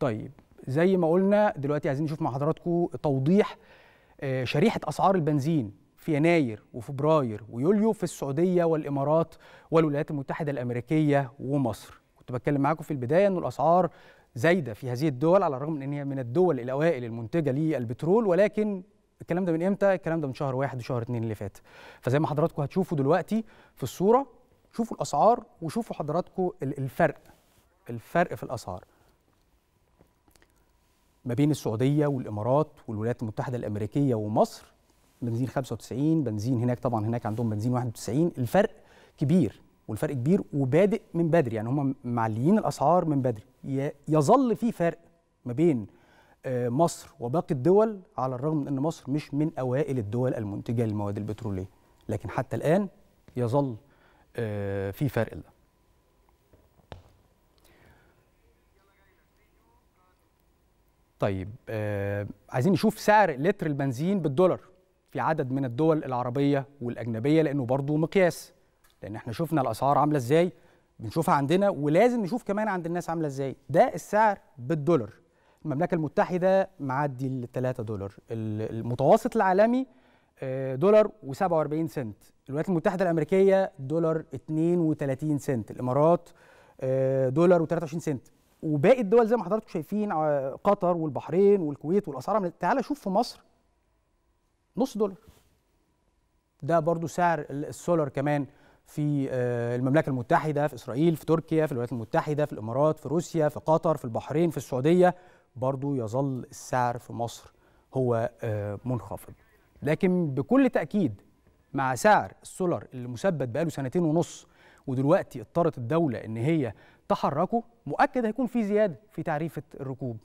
طيب زي ما قلنا دلوقتي عايزين نشوف مع حضراتكم توضيح آه، شريحه اسعار البنزين في يناير وفبراير ويوليو في السعوديه والامارات والولايات المتحده الامريكيه ومصر كنت بتكلم معاكم في البدايه ان الاسعار زايده في هذه الدول على الرغم ان هي من الدول الاوائل المنتجه للبترول ولكن الكلام ده من امتى؟ الكلام ده من شهر واحد وشهر اتنين اللي فات. فزي ما حضراتكم هتشوفوا دلوقتي في الصوره شوفوا الاسعار وشوفوا حضراتكم الفرق الفرق في الاسعار. ما بين السعوديه والامارات والولايات المتحده الامريكيه ومصر بنزين 95 بنزين هناك طبعا هناك عندهم بنزين 91 الفرق كبير والفرق كبير وبادئ من بدري يعني هم معليين الاسعار من بدري يظل في فرق ما بين آه، مصر وباقي الدول على الرغم من ان مصر مش من اوائل الدول المنتجه للمواد البتروليه لكن حتى الان يظل آه، في فرق ده طيب آه عايزين نشوف سعر لتر البنزين بالدولار في عدد من الدول العربية والأجنبية لأنه برضه مقياس لأن احنا شفنا الأسعار عاملة إزاي بنشوفها عندنا ولازم نشوف كمان عند الناس عاملة إزاي ده السعر بالدولار المملكة المتحدة معدي ال 3 دولار المتوسط العالمي آه، دولار و47 سنت الولايات المتحدة الأمريكية دولار 32 سنت الإمارات آه، دولار و23 سنت وباقي الدول زي ما حضراتكم شايفين آه، قطر والبحرين والكويت والاسعار تعال تعالى شوف في مصر نص دولار ده برضو سعر السولار كمان في آه، المملكه المتحده في اسرائيل في تركيا في الولايات المتحده في الامارات في روسيا في قطر في البحرين في السعوديه برضو يظل السعر في مصر هو آه، منخفض لكن بكل تاكيد مع سعر السولار اللي مثبت بقاله سنتين ونص ودلوقتي اضطرت الدولة إن هي تحركه مؤكد هيكون في زيادة في تعريفة الركوب